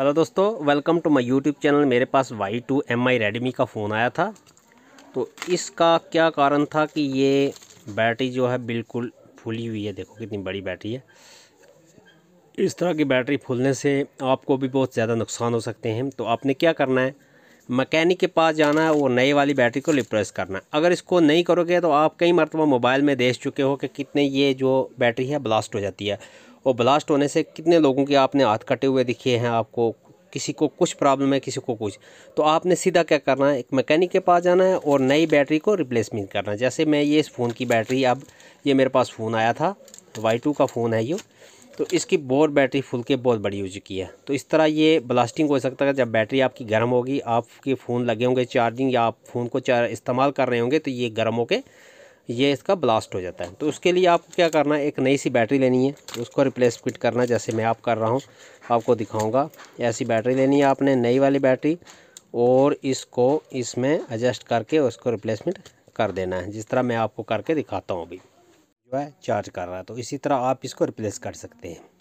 hello दोस्तों welcome to my YouTube channel मेरे पास Y two M I Redmi का फ़ोन आया था तो इसका क्या कारण था कि ये बैटरी जो है बिल्कुल फूली हुई है देखो कितनी बड़ी बैटरी है इस तरह की बैटरी फूलने से आपको भी बहुत ज़्यादा नुकसान हो सकते हैं तो आपने क्या करना है मकैनिक के पास जाना है वो नई वाली बैटरी को रिप्लेस करना है अगर इसको नहीं करोगे तो आप कई मरतबा मोबाइल में देख चुके हो कि कितने ये जो बैटरी है ब्लास्ट हो जाती है और ब्लास्ट होने से कितने लोगों के आपने हाथ कटे हुए दिखे हैं आपको किसी को कुछ प्रॉब्लम है किसी को कुछ तो आपने सीधा क्या करना है एक मैकेनिक के पास जाना है और नई बैटरी को रिप्लेसमेंट करना है जैसे मैं ये इस फ़ोन की बैटरी अब ये मेरे पास फ़ोन आया था वाई टू का फ़ोन है ये तो इसकी बोर बैटरी फुल के बहुत बड़ी हो चुकी है तो इस तरह ये ब्लास्टिंग हो सकता है जब बैटरी आपकी गर्म होगी आपके फ़ोन लगे होंगे चार्जिंग या आप फ़ोन को चार इस्तेमाल कर रहे होंगे तो ये गर्म होकर ये इसका ब्लास्ट हो जाता है तो उसके लिए आपको क्या करना है एक नई सी बैटरी लेनी है उसको रिप्लेस फिट करना जैसे मैं आप कर रहा हूँ आपको दिखाऊँगा ऐसी बैटरी लेनी है आपने नई वाली बैटरी और इसको इसमें एडजस्ट करके उसको रिप्लेसमेंट कर देना है जिस तरह मैं आपको करके दिखाता हूँ अभी जो है चार्ज कर रहा है तो इसी तरह आप इसको रिप्लेस कर सकते हैं